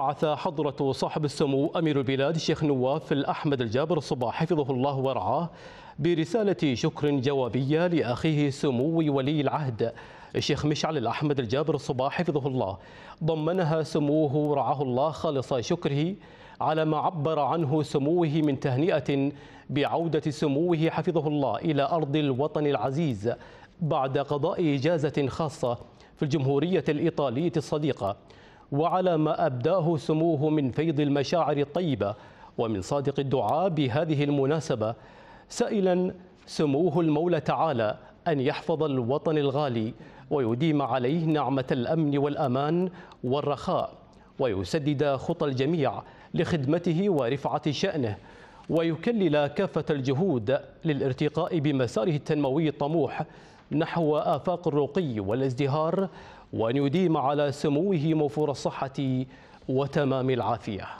بعث حضرة صاحب السمو أمير البلاد الشيخ نواف الأحمد الجابر الصباح حفظه الله ورعاه برسالة شكر جوابية لأخيه سمو ولي العهد الشيخ مشعل الأحمد الجابر الصباح حفظه الله ضمنها سموه رعاه الله خالص شكره على ما عبر عنه سموه من تهنئة بعودة سموه حفظه الله إلى أرض الوطن العزيز بعد قضاء إجازة خاصة في الجمهورية الإيطالية الصديقة وعلى ما أبداه سموه من فيض المشاعر الطيبة ومن صادق الدعاء بهذه المناسبة سائلا سموه المولى تعالى أن يحفظ الوطن الغالي ويديم عليه نعمة الأمن والأمان والرخاء ويسدد خطى الجميع لخدمته ورفعة شأنه ويكلل كافة الجهود للارتقاء بمساره التنموي الطموح نحو آفاق الرقي والازدهار وأن يديم على سموه موفور الصحة وتمام العافية